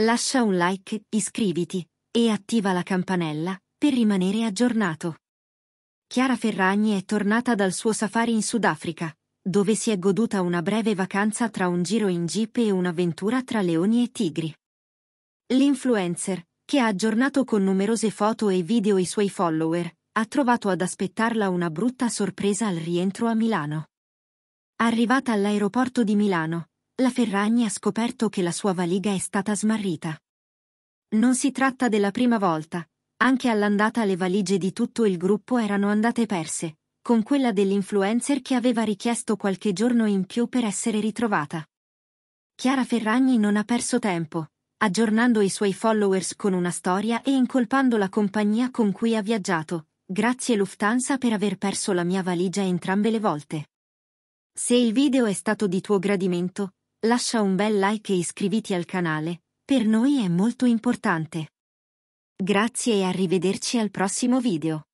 Lascia un like, iscriviti e attiva la campanella per rimanere aggiornato. Chiara Ferragni è tornata dal suo safari in Sudafrica, dove si è goduta una breve vacanza tra un giro in jeep e un'avventura tra leoni e tigri. L'influencer, che ha aggiornato con numerose foto e video i suoi follower, ha trovato ad aspettarla una brutta sorpresa al rientro a Milano. Arrivata all'aeroporto di Milano, la Ferragni ha scoperto che la sua valigia è stata smarrita. Non si tratta della prima volta, anche all'andata le valigie di tutto il gruppo erano andate perse, con quella dell'influencer che aveva richiesto qualche giorno in più per essere ritrovata. Chiara Ferragni non ha perso tempo, aggiornando i suoi followers con una storia e incolpando la compagnia con cui ha viaggiato. Grazie Lufthansa per aver perso la mia valigia entrambe le volte. Se il video è stato di tuo gradimento, lascia un bel like e iscriviti al canale, per noi è molto importante. Grazie e arrivederci al prossimo video.